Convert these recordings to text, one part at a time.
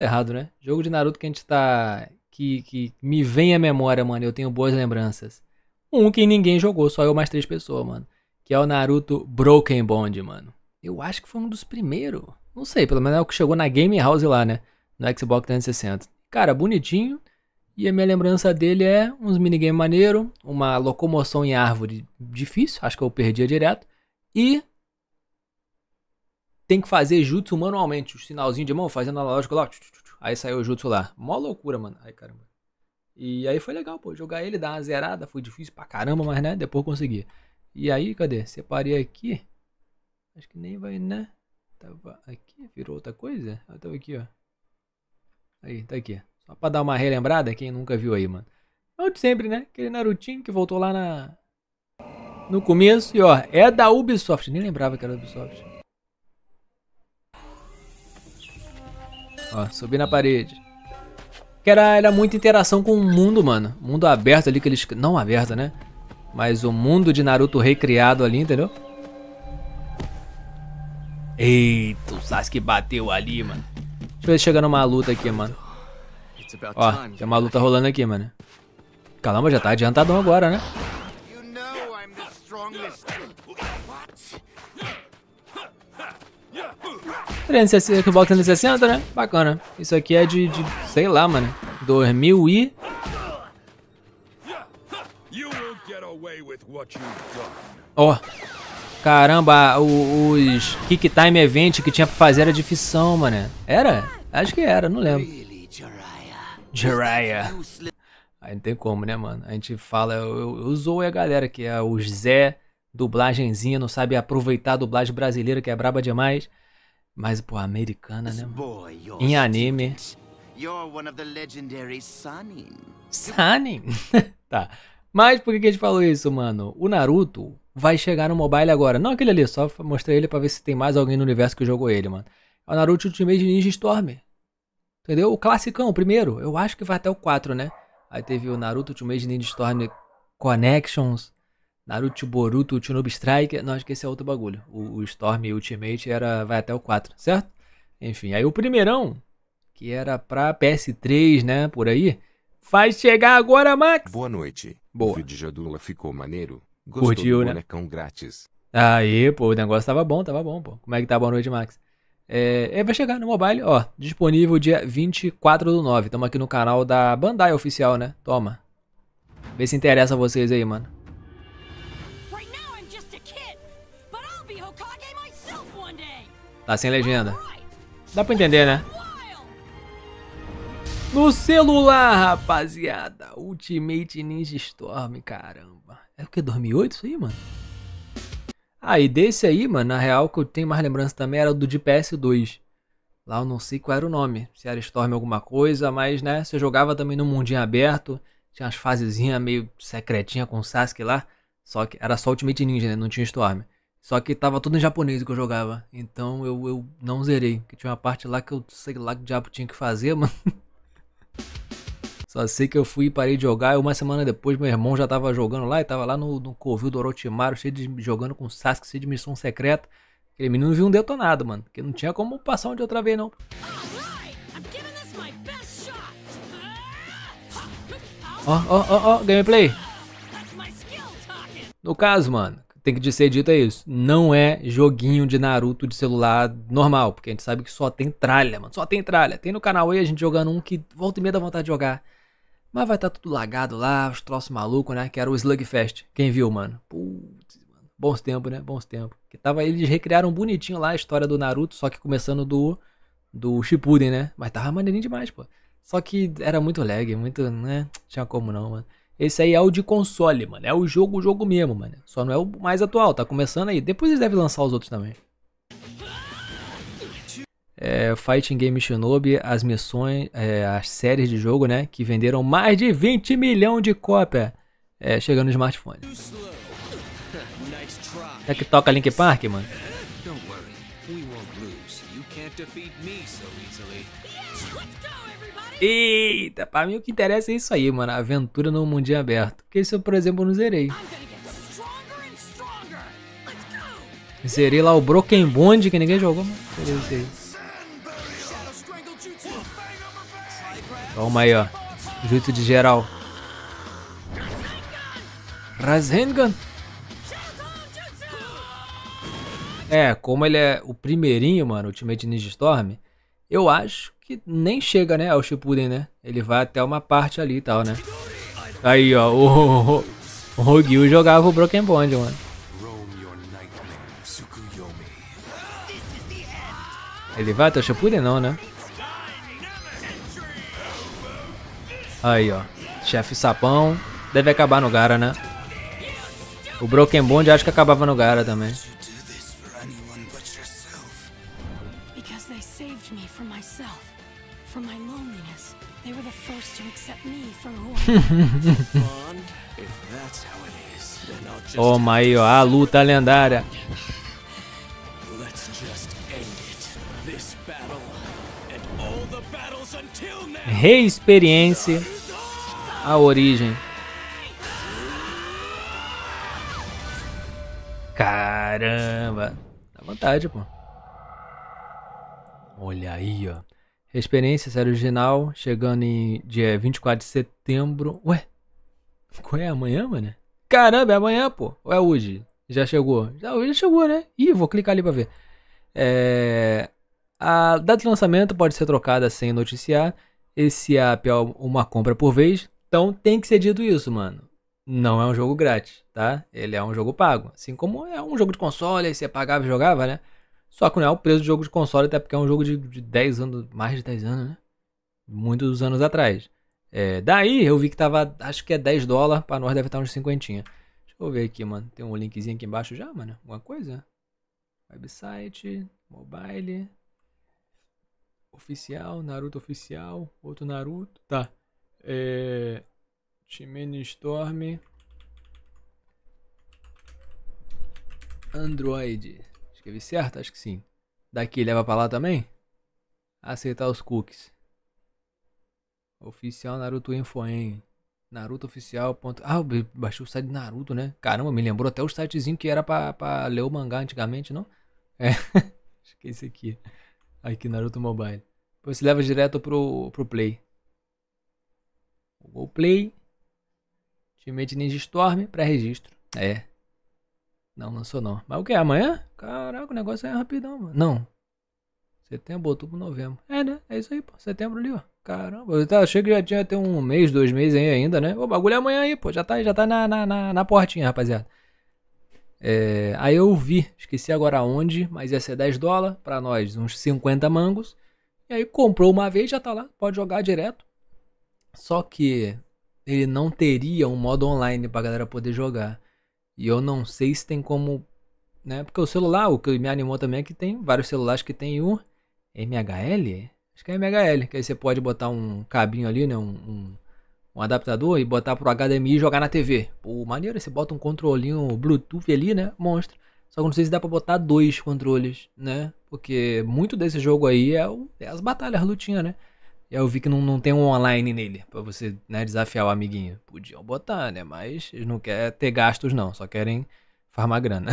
errado, né? Jogo de Naruto que a gente tá. Que, que me vem à memória, mano. Eu tenho boas lembranças. Um que ninguém jogou, só eu mais três pessoas, mano. Que é o Naruto Broken Bond, mano. Eu acho que foi um dos primeiros. Não sei, pelo menos é o que chegou na Game House lá, né? No Xbox 360. Cara, bonitinho. E a minha lembrança dele é uns minigames maneiro, uma locomoção em árvore difícil, acho que eu perdia direto. E tem que fazer jutsu manualmente. O sinalzinho de mão, fazendo analógico lá. Aí saiu o jutsu lá. Mó loucura, mano. Ai, caramba. E aí foi legal, pô. Jogar ele, dar uma zerada. Foi difícil pra caramba, mas né? Depois consegui. E aí, cadê? Separei aqui. Acho que nem vai, né? Tava aqui, virou outra coisa? Eu ah, tava aqui, ó. Aí, tá aqui. Só pra dar uma relembrada, quem nunca viu aí, mano. É o de sempre, né? Aquele Narutinho que voltou lá na... No começo, e ó, é da Ubisoft. Nem lembrava que era da Ubisoft. Ó, subi na parede. Que era, era muita interação com o mundo, mano. Mundo aberto ali que eles... Não aberto, né? Mas o mundo de Naruto recriado ali, entendeu? Eita, o Sasuke bateu ali, mano. Deixa eu ver se chega numa luta aqui, mano. Ó, tem uma luta rolando aqui, mano. Calma, já tá adiantadão agora, né? 360, Xbox 360, né? Bacana. Isso aqui é de, de sei lá, mano. 2000 e... Ó. Oh. Caramba, os Kick Time Event que tinha pra fazer era de fissão, mano. Era? Acho que era, não lembro. Jiraiya. Aí não tem como, né, mano? A gente fala, eu, eu, eu a galera que é o Zé, dublagenzinha, não sabe aproveitar a dublagem brasileira, que é braba demais. Mas, pô, americana, né? Mano? Em anime. Sanin? tá. Mas por que a gente falou isso, mano? O Naruto vai chegar no mobile agora. Não aquele ali, só mostrei ele pra ver se tem mais alguém no universo que jogou ele, mano. É o Naruto Ultimate Ninja Storm. Entendeu? O classicão, o primeiro. Eu acho que vai até o 4, né? Aí teve o Naruto Ultimate Ninja Storm Connections. Naruto, Boruto, Tsunobi Strike. Não, acho que esse é outro bagulho. O, o Storm Ultimate era, vai até o 4, certo? Enfim, aí o primeirão, que era pra PS3, né, por aí, faz chegar agora, Max! Boa noite. Boa. O vídeo de Adula ficou maneiro. Gostou Curtiu, do né? bonecão grátis. Aí, pô, o negócio tava bom, tava bom, pô. Como é que tá? Boa noite, Max. É, é vai chegar no mobile, ó, disponível dia 24 do 9. Tamo aqui no canal da Bandai Oficial, né? Toma. Vê se interessa a vocês aí, mano. Tá sem legenda. Dá pra entender, né? No celular, rapaziada. Ultimate Ninja Storm, caramba. É o que? 2008 isso aí, mano? Ah, e desse aí, mano, na real, que eu tenho mais lembrança também era do de PS2. Lá eu não sei qual era o nome, se era Storm alguma coisa, mas, né, você jogava também no mundinho aberto, tinha umas fasezinhas meio secretinha com o Sasuke lá, só que era só Ultimate Ninja, né, não tinha Storm. Só que tava tudo em japonês que eu jogava. Então eu, eu não zerei. Que tinha uma parte lá que eu sei lá que o diabo tinha que fazer, mano. Só sei que eu fui e parei de jogar. E uma semana depois, meu irmão já tava jogando lá. E tava lá no, no Covil do Orochimaru, cheio de, jogando com Sasuke, cheio de missão secreta. Aquele menino viu um detonado, mano. Que não tinha como passar onde outra vez, não. Ó, ó, ó, ó, gameplay. No caso, mano, tem que ser dito é isso. Não é joguinho de Naruto de celular normal, porque a gente sabe que só tem tralha, mano. Só tem tralha. Tem no canal aí a gente jogando um que volta e meia da vontade de jogar. Mas vai estar tá tudo lagado lá, os troços malucos, né? Que era o Slugfest. Quem viu, mano? Putz, mano. Bons tempos, né? Bons tempos. Que tava, eles recriaram bonitinho lá a história do Naruto, só que começando do, do Shippuden, né? Mas tava maneirinho demais, pô. Só que era muito lag, muito, né? Tinha como não, mano. Esse aí é o de console, mano. É o jogo, o jogo mesmo, mano. Só não é o mais atual, tá começando aí. Depois eles devem lançar os outros também. É, Fighting Game Shinobi, as missões, é, as séries de jogo, né? Que venderam mais de 20 milhões de cópia é, chegando no smartphone. É que toca Link Park, mano. preocupe, nós não vamos perder. Você não pode me, Eita, pra mim o que interessa é isso aí, mano. Aventura no mundinho aberto. Porque isso, eu, por exemplo, não zerei. Zerei lá o Broken Bond que ninguém jogou, mano. Zerei isso aí. Toma aí, ó. Jutsu de geral. Rasengan. É, como ele é o primeirinho, mano, Ultimate Ninja Storm, eu acho que nem chega, né, ao Shippuden, né? Ele vai até uma parte ali e tal, né? Aí, ó, o, o, o Rogyu jogava o Broken Bond, mano. Ele vai até o Shippuden não, né? Aí, ó. Chefe sapão. Deve acabar no Gara, né? O Broken Bond acho que acabava no Gara também. Because they saved me from myself, from my loneliness. They were the first to accept me for who I am. Oh, aí, a luta lendária. Reexperiência a origem. Caramba, dá vontade, pô. Olha aí, ó. Experiência série original, chegando em dia 24 de setembro. Ué? Qual é amanhã, mano? Caramba, é amanhã, pô. Ou é hoje? Já chegou? Já hoje chegou, né? Ih, vou clicar ali pra ver. É... A data de lançamento pode ser trocada sem noticiar. Esse app é uma compra por vez. Então tem que ser dito isso, mano. Não é um jogo grátis, tá? Ele é um jogo pago. Assim como é um jogo de console, aí você pagava e jogava, né? Só que não é o preço de jogo de console, até porque é um jogo de, de 10 anos, mais de 10 anos, né? Muitos anos atrás. É, daí eu vi que tava, acho que é 10 dólares, pra nós deve estar tá uns 50. Deixa eu ver aqui, mano. Tem um linkzinho aqui embaixo já, mano? Alguma coisa? Website, mobile, oficial, Naruto oficial, outro Naruto, tá. É, Chimene Storm, Android. Escrevi certo? Acho que sim. Daqui leva pra lá também? Aceitar os cookies. Oficial Naruto Infoen. Naruto oficial. Ponto... Ah, baixou o site de Naruto, né? Caramba, me lembrou até o sitezinho que era pra, pra ler o mangá antigamente, não? É. Acho que é esse aqui. Aqui, Naruto Mobile. Depois você leva direto pro, pro Play. O Play. Ultimate Ninja Storm, pré-registro. É. Não, lançou não. Mas o que? Amanhã? Caraca, o negócio é rapidão, mano. Não. Setembro, outubro, novembro. É, né? É isso aí, pô. Setembro ali, ó. Caramba, eu achei que já tinha até um mês, dois meses aí ainda, né? O bagulho é amanhã aí, pô. Já tá, já tá na, na, na, na portinha, rapaziada. É, aí eu vi, esqueci agora onde, mas ia ser 10 dólares para nós, uns 50 mangos. E aí comprou uma vez, já tá lá, pode jogar direto. Só que ele não teria um modo online pra galera poder jogar. E eu não sei se tem como. Né? Porque o celular, o que me animou também é que tem vários celulares que tem o MHL. Acho que é MHL, que aí você pode botar um cabinho ali, né? Um, um, um adaptador e botar pro HDMI e jogar na TV. Pô, maneiro, você bota um controlinho Bluetooth ali, né? Monstro. Só que não sei se dá pra botar dois controles, né? Porque muito desse jogo aí é, o, é as batalhas, a lutinha, né? E aí eu vi que não, não tem um online nele, para você né, desafiar o amiguinho. Podiam botar, né? Mas eles não querem ter gastos, não. Só querem farmar grana.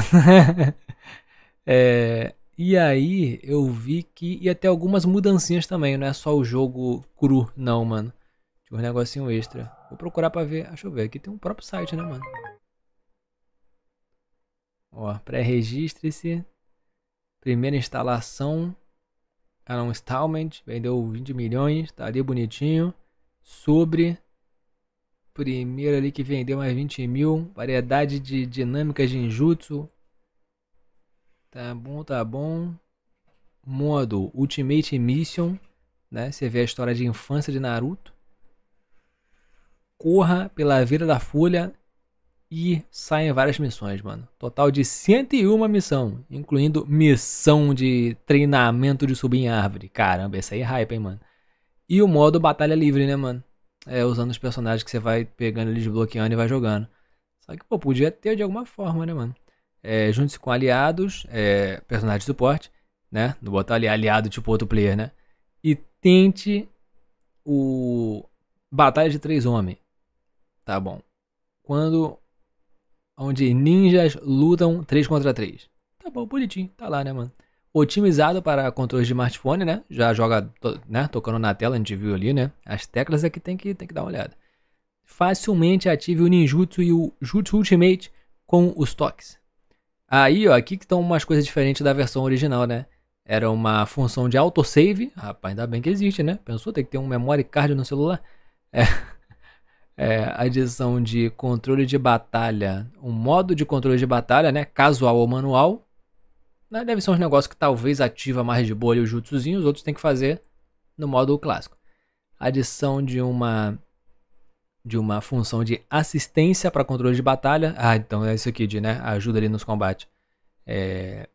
é, e aí eu vi que ia ter algumas mudancinhas também. Não é só o jogo cru, não, mano. Tinha um negocinho extra. Vou procurar para ver. Ah, deixa eu ver. Aqui tem um próprio site, né, mano? Ó, pré-registre-se. Primeira instalação era um installment, vendeu 20 milhões, tá ali bonitinho. Sobre. Primeiro ali que vendeu mais 20 mil. Variedade de dinâmicas de Injutsu. Tá bom, tá bom. Modo Ultimate Mission. Né? Você vê a história de infância de Naruto. Corra pela Vila da Folha e saem várias missões, mano. Total de 101 missão, incluindo missão de treinamento de subir em árvore. Caramba, essa aí é hype, hein, mano. E o modo batalha livre, né, mano? É, usando os personagens que você vai pegando, eles bloqueando e vai jogando. Só que, pô, podia ter de alguma forma, né, mano? É, Junte-se com aliados, é, personagens de suporte, né? Não botar ali aliado tipo outro player, né? E tente o Batalha de Três Homens. Tá bom. Quando onde ninjas lutam 3 contra 3. Tá bom, bonitinho, tá lá, né, mano? Otimizado para controles de smartphone, né? Já joga, né? Tocando na tela, a gente viu ali, né? As teclas aqui é tem que, tem que dar uma olhada. Facilmente ative o ninjutsu e o jutsu ultimate com os toques. Aí, ó, aqui que estão umas coisas diferentes da versão original, né? Era uma função de autosave. Rapaz, ainda bem que existe, né? Pensou, tem que ter um memory card no celular. É é, adição de controle de batalha, um modo de controle de batalha, né? Casual ou manual. Né, deve ser um negócio que talvez ativa mais de bolha o jutsuzinho, os outros tem que fazer no modo clássico. Adição de uma de uma função de assistência para controle de batalha. Ah, então é isso aqui de, né? Ajuda ali nos combates. É,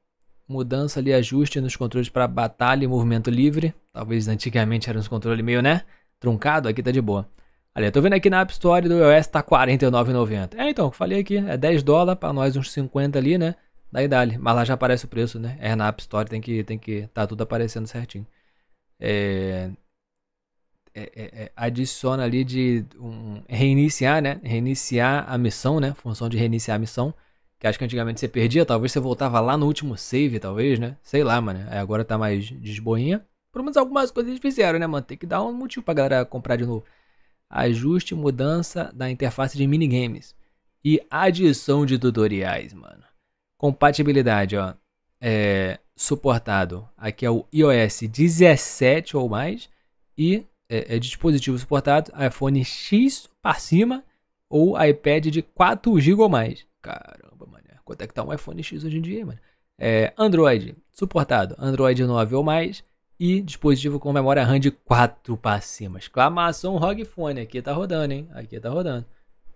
mudança ali, ajuste nos controles para batalha e movimento livre. Talvez antigamente era os controle meio, né? Truncado, aqui tá de boa. Ali, eu tô vendo aqui na App Store do iOS tá 49,90. É, então, falei aqui, é 10 dólares, para nós uns 50 ali, né? Daí dali, mas lá já aparece o preço, né? É na App Store, tem que, tem que tá tudo aparecendo certinho. É, é, é, é adiciona ali de um, reiniciar, né? Reiniciar a missão, né? Função de reiniciar a missão. Que acho que antigamente você perdia, talvez você voltava lá no último save, talvez, né? Sei lá, mano. Aí é, agora tá mais desboinha. Pelo menos algumas coisas eles fizeram, né, mano? Tem que dar um motivo pra galera comprar de novo ajuste e mudança da interface de minigames e adição de tutoriais, mano. Compatibilidade, ó, é suportado. Aqui é o iOS 17 ou mais e é, é dispositivo suportado iPhone X para cima ou iPad de 4 GB ou mais. Caramba, mano. Quanto é que tá um iPhone X hoje em dia, mano? É, Android, suportado. Android 9 ou mais e dispositivo com memória RAM de 4 para cima. Exclamação ROG Phone. Aqui tá rodando, hein? Aqui tá rodando.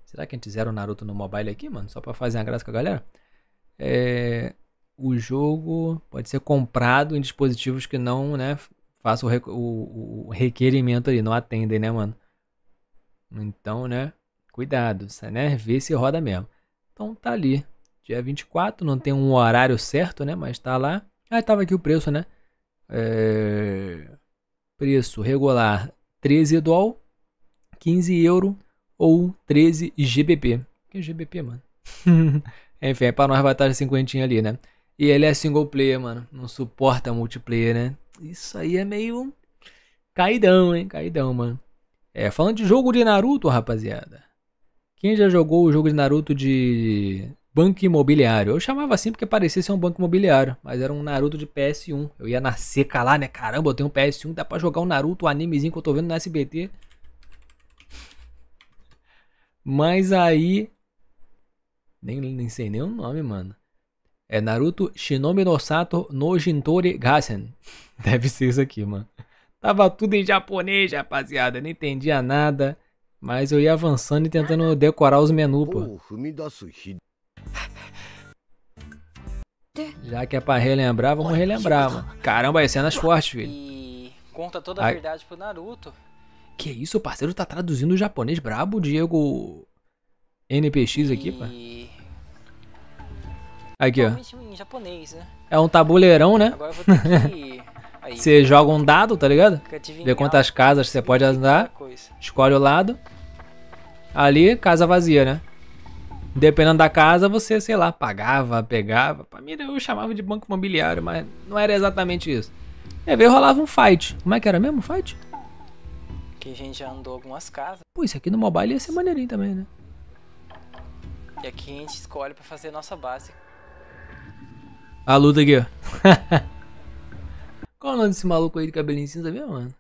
Será que a gente zera o Naruto no mobile aqui, mano? Só pra fazer uma graça com a galera? É... O jogo pode ser comprado em dispositivos que não, né? Façam o, o, o requerimento ali, não atendem, né, mano? Então, né? Cuidado, né? Vê se roda mesmo. Então tá ali. Dia 24, não tem um horário certo, né? Mas tá lá. Ah, tava aqui o preço, né? É, preço regular 13 doll, 15 euro ou 13 GBP. Que é GBP, mano? Enfim, é pra nós vai estar cinquentinha ali, né? E ele é single player, mano. Não suporta multiplayer, né? Isso aí é meio caidão, hein? Caidão, mano. É, falando de jogo de Naruto, rapaziada. Quem já jogou o jogo de Naruto de banco imobiliário. Eu chamava assim porque parecia ser um banco imobiliário, mas era um Naruto de PS1. Eu ia na seca lá, né? Caramba, eu tenho um PS1, dá pra jogar um Naruto, um animezinho que eu tô vendo no SBT. Mas aí. Nem, nem sei nem o nome, mano. É Naruto Shinomi no Sato no Jintori Gassen. Deve ser isso aqui, mano. Tava tudo em japonês, rapaziada. Não entendia nada. Mas eu ia avançando e tentando decorar os menus, pô. Já que é pra relembrar, vamos relembrar, mano. Caramba, é cenas fortes, filho. E conta toda a, verdade pro Naruto. Que isso, parceiro tá traduzindo o japonês brabo, Diego NPX aqui, e... pá. Aqui, ó. Em japonês, né? É um tabuleirão, né? você joga um dado, tá ligado? Vê quantas casas você pode andar. Escolhe o lado. Ali, casa vazia, né? Dependendo da casa, você, sei lá, pagava, pegava. Pra mim, eu chamava de banco imobiliário, mas não era exatamente isso. E aí rolava um fight. Como é que era mesmo fight? Que a gente já andou algumas casas. Pô, isso aqui no mobile ia ser maneirinho também, né? E aqui a gente escolhe pra fazer nossa base. A luta aqui, ó. Qual o nome desse maluco aí de cabelinho cinza mesmo, mano?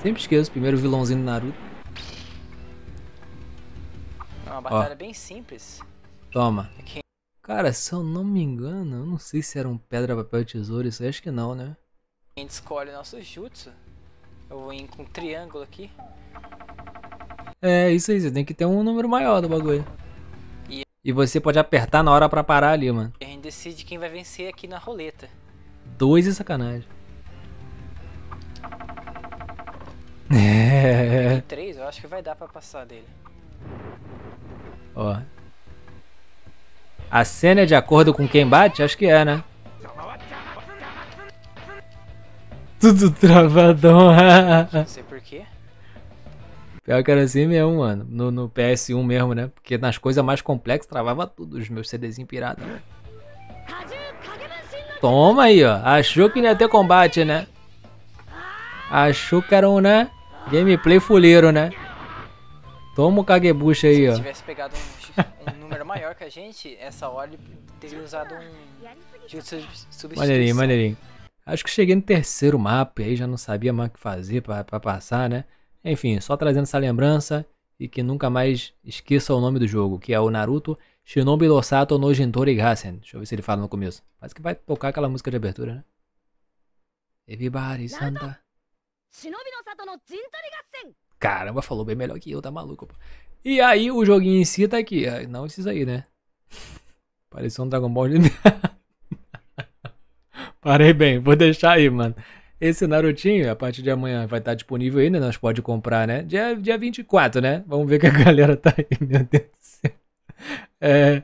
Sempre esqueço, primeiro vilãozinho do Naruto uma batalha Ó. bem simples. Toma. Aqui. Cara, se eu não me engano, eu não sei se era um pedra, papel, tesouro, isso aí acho que não, né? A gente escolhe o nosso jutsu. Eu vou ir com um triângulo aqui. É, isso aí, você tem que ter um número maior do bagulho. E, e você pode apertar na hora pra parar ali, mano. E a gente decide quem vai vencer aqui na roleta. Dois e é sacanagem. É. Tem três, eu acho que vai dar pra passar dele. Ó. A cena é de acordo com quem bate? Acho que é, né? Tudo travadão. Não sei por Pior que era assim é mesmo, mano. No, no PS1 mesmo, né? Porque nas coisas mais complexas travava tudo, os meus CDzinhos pirados. Toma aí, ó. Achou que não ia ter combate, né? Achou que era um, né? Gameplay fuleiro, né? Toma o Kagebush aí, ó. Se tivesse pegado um, um, número maior que a gente, essa hora ele teria usado um jogo de substituição. Maneirinho, maneirinho. Acho que cheguei no terceiro mapa e aí já não sabia mais o que fazer para passar, né? Enfim, só trazendo essa lembrança e que nunca mais esqueça o nome do jogo, que é o Naruto Shinobi Losato no Jintori Gassen. Deixa eu ver se ele fala no começo. Parece que vai tocar aquela música de abertura, né? Everybody Santa. Shinobi Losato no Jintori Gassen. Caramba, falou bem melhor que eu, tá maluco. Pô. E aí o joguinho em si tá aqui. Ah, não esses aí, né? Pareceu um Dragon Ball de... Parei bem, vou deixar aí, mano. Esse Narutinho, a partir de amanhã, vai estar tá disponível aí, né? Nós pode comprar, né? Dia, dia 24, né? Vamos ver que a galera tá aí, meu Deus do céu. É,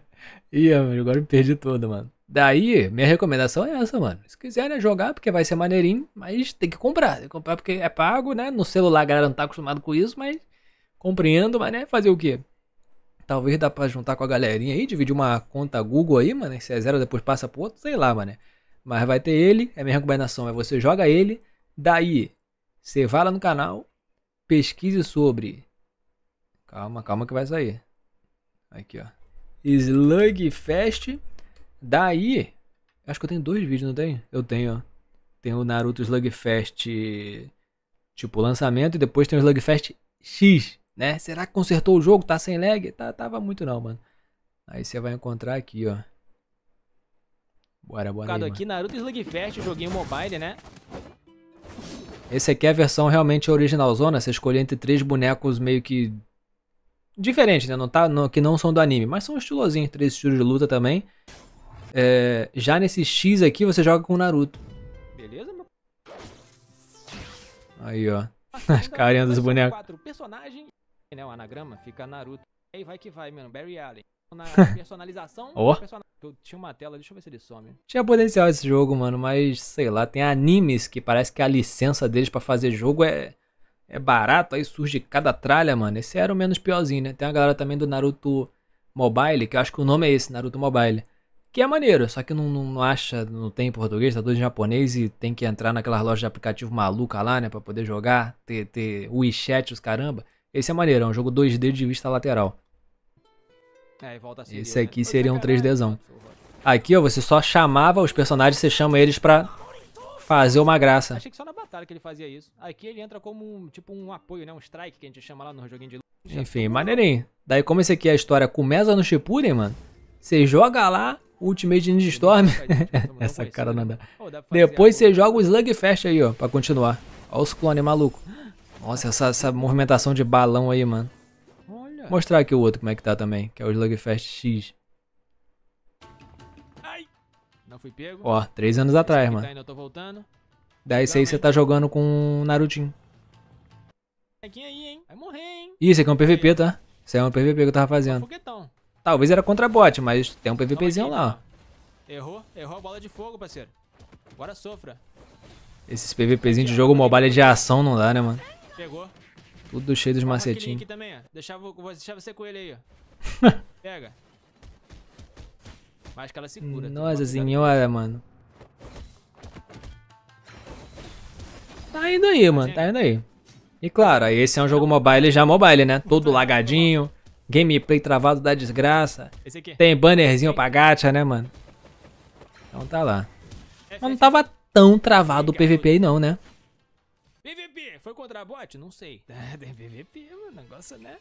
Ih, agora me perdi todo, mano. Daí, minha recomendação é essa, mano. Se quiser, né, jogar, porque vai ser maneirinho, mas tem que comprar. Tem que comprar porque é pago, né? No celular a galera não tá acostumado com isso, mas compreendo, mas né, fazer o quê? Talvez dá pra juntar com a galerinha aí, dividir uma conta Google aí, mano. Se é zero, depois passa pro outro, sei lá, mano. Mas vai ter ele, é minha recomendação, é você joga ele, daí você vai lá no canal, pesquise sobre. Calma, calma que vai sair. Aqui, ó. Slugfest, Daí, acho que eu tenho dois vídeos, não tenho? Eu tenho, ó. Tem o Naruto Slugfest tipo, lançamento, e depois tem o Slugfest X, né? Será que consertou o jogo? Tá sem lag? Tá, tava muito não, mano. Aí você vai encontrar aqui, ó. Bora, bora aí, aqui, mano. Naruto Slugfest, joguei joguinho mobile, né? Esse aqui é a versão realmente original zona. Você escolhe entre três bonecos meio que Diferente, né? Não tá, não, que não são do anime, mas são estilosinhos, três estilos de luta também. É, já nesse X aqui você joga com o Naruto. Beleza, meu? Aí, ó. As carinhas dos bonecos. Quatro personagens, né? O anagrama fica Naruto. Aí vai que vai, mano. Barry Allen. Na personalização, oh. person... eu tinha uma tela, deixa eu ver se ele some. Tinha potencial esse jogo, mano, mas sei lá, tem animes que parece que a licença deles para fazer jogo é é barato, aí surge cada tralha, mano. Esse era o menos piorzinho, né? Tem a galera também do Naruto Mobile, que eu acho que o nome é esse, Naruto Mobile. Que é maneiro, só que não, não, não acha, não tem em português, tá todo em japonês e tem que entrar naquelas lojas de aplicativo maluca lá, né? Pra poder jogar, ter, ter WeChat, os caramba. Esse é maneiro, é um jogo 2D de vista lateral. É, seguir, Esse aqui né? seria um 3Dzão. Aqui, ó, você só chamava os personagens, você chama eles pra fazer uma graça. Achei que só na que ele fazia isso. Aqui ele entra como um, tipo um apoio, né? Um strike que a gente chama lá no joguinho de luta. Enfim, maneirinho. Daí como esse aqui é a história começa no Shippuden, mano, você joga lá Ultimate Ninja Storm. Essa cara não dá. Depois você joga o Slugfest aí, ó, pra continuar. Olha os clones maluco. Nossa, essa, essa movimentação de balão aí, mano. Vou mostrar aqui o outro como é que tá também, que é o Slugfest X. Ó, três anos atrás, mano. Tá ainda eu tô voltando. Daí isso aí você tá jogando com o Narutinho. aí, hein? Vai morrer, hein? Isso aqui é um PVP, tá? Isso aí é um PVP que eu tava fazendo. Tá Talvez era contra bot, mas tem um PVPzinho lá, ó. Errou, errou a bola de fogo, parceiro. Agora sofra. Esses PVPzinhos de jogo mobile de ação não dá, né, mano? Pegou. Tudo cheio dos macetinhos. também, ó. você com ele aí, ó. Pega. Mas que ela segura. Nossa senhora, mano. Tá indo aí, mano, tá indo aí. E claro, esse é um jogo mobile já mobile, né? Todo lagadinho, gameplay travado da desgraça. Tem bannerzinho pra gacha, né, mano? Então tá lá. Mas não tava tão travado o PVP aí não, né? PVP, foi contra bot? Não sei. É, PVP, mano, negócio, né?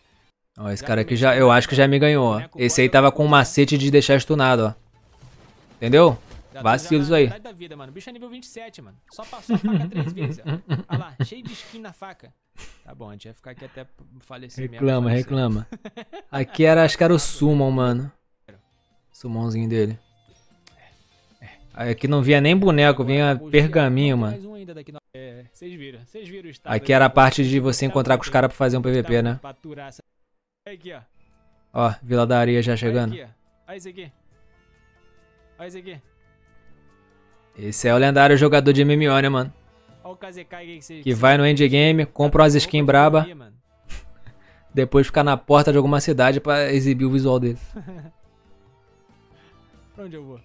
Ó, esse cara aqui já, eu acho que já me ganhou, ó. Né, esse aí tava com um macete de deixar stunado, ó. Entendeu? Tá Vacilo isso aí. Da vida, mano. O bicho é nível 27, mano. Só passou a faca três vezes. Ó. Olha lá, cheio de skin na faca. Tá bom, a gente vai ficar aqui até falecer Reclama, mesmo, reclama. aqui era, acho que era o Summon, mano. Summonzinho dele. É, é. Aqui não vinha nem boneco, vinha pergaminho, mano. É, vocês viram, vocês viram aqui era a parte de você tá encontrar com os caras pra fazer um PVP, tá né? Aqui, ó. Ó, Vila da Areia já chegando. Olha isso aqui. Olha isso aqui. Esse é o lendário jogador de MMO, né, mano? Que vai no endgame, compra umas skins braba, depois fica na porta de alguma cidade para exibir o visual dele. pra onde eu vou?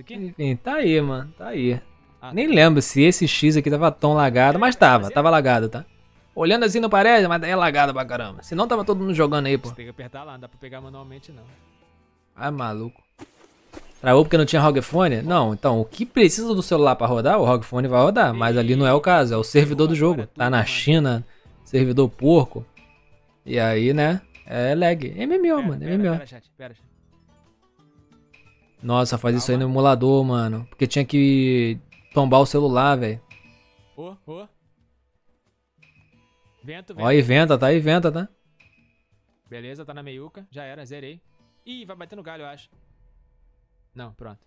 Aqui? Enfim, tá aí, mano, tá aí. Ah, Nem tá. lembro se esse X aqui tava tão lagado, é, mas tava, tava lagado, tá? Olhando assim não parece, mas é lagado pra caramba. Senão tava todo mundo jogando aí, pô. tem que apertar lá, não dá pra pegar manualmente não. Ah, maluco. Travou porque não tinha ROG Phone? Não, então o que precisa do celular para rodar, o ROG Phone vai rodar, mas ali não é o caso, é o servidor do jogo. Tá na China, servidor porco. E aí, né? É lag. MMO, mano, MMO. Nossa, faz isso aí no emulador, mano. Porque tinha que tombar o celular, velho. Ô, ô. Vento, vento. Ó, inventa, tá? tá? Beleza, tá na meiuca. Já era, zerei. Ih, vai bater no galho, eu acho. Não, pronto.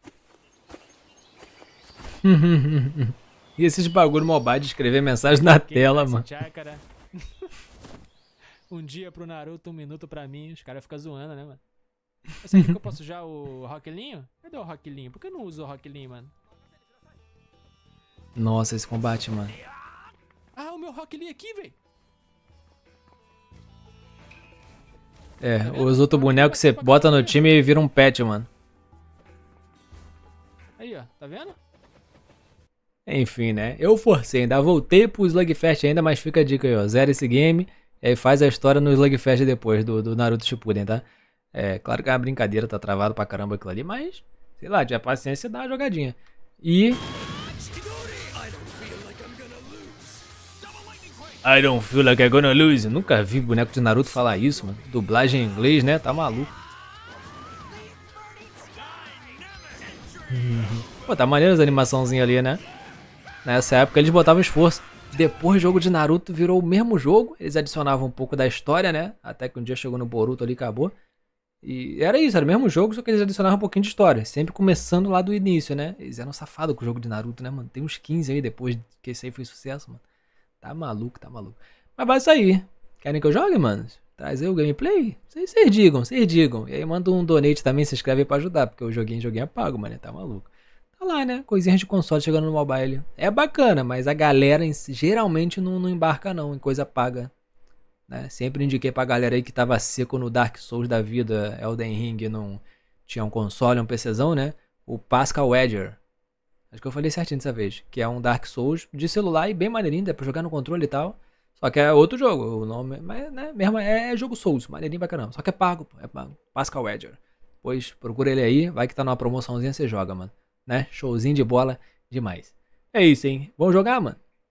e esses bagulho mobile de escrever mensagem na Quem tela, mano. um dia pro Naruto, um minuto pra mim. Os caras ficam zoando, né, mano? Você acha que eu posso já o Rocklinho? Cadê o Rocklinho? Por que eu não uso o Rocklinho, mano? Nossa, esse combate, mano. Ah, o meu Rocklinho aqui, velho. É, tá os outros bonecos que você é bota no time e vira um pet, mano ó. Tá vendo? Enfim, né? Eu forcei, ainda voltei pro Slugfest ainda, mas fica a dica aí, ó. Zera esse game é, e faz a história no Slugfest depois do, do Naruto Shippuden, tá? É, claro que é uma brincadeira, tá travado pra caramba aquilo ali, mas... Sei lá, tinha paciência e dá uma jogadinha. E... I don't feel like I'm gonna lose. Nunca vi boneco de Naruto falar isso, mano. Dublagem em inglês, né? Tá maluco. Pô, tá maneiro as animaçãozinhas ali, né? Nessa época eles botavam esforço. Depois o jogo de Naruto virou o mesmo jogo. Eles adicionavam um pouco da história, né? Até que um dia chegou no Boruto ali e acabou. E era isso, era o mesmo jogo, só que eles adicionavam um pouquinho de história. Sempre começando lá do início, né? Eles eram safados com o jogo de Naruto, né, mano? Tem uns 15 aí depois que esse aí foi sucesso, mano. Tá maluco, tá maluco. Mas vai sair. Querem que eu jogue, mano? Trazer o gameplay? Vocês digam, vocês digam. E aí manda um donate também, se inscreve aí pra ajudar, porque o joguinho, joguinho é pago, mano, tá maluco. Tá lá, né? Coisinhas de console chegando no mobile. É bacana, mas a galera geralmente não, não embarca não em coisa paga. Né? Sempre indiquei pra galera aí que tava seco no Dark Souls da vida, Elden Ring, não tinha um console, um PCzão, né? O Pascal Wedger. Acho que eu falei certinho dessa vez. Que é um Dark Souls de celular e bem maneirinho, dá pra jogar no controle e tal. Só que é outro jogo, o nome, mas né, mesmo é, é jogo Souls, maneirinho pra caramba. Só que é pago, pô, é pago. Pascal Edger. Pois procura ele aí, vai que tá numa promoçãozinha, você joga, mano. Né? Showzinho de bola demais. É isso, hein? Vamos jogar, mano?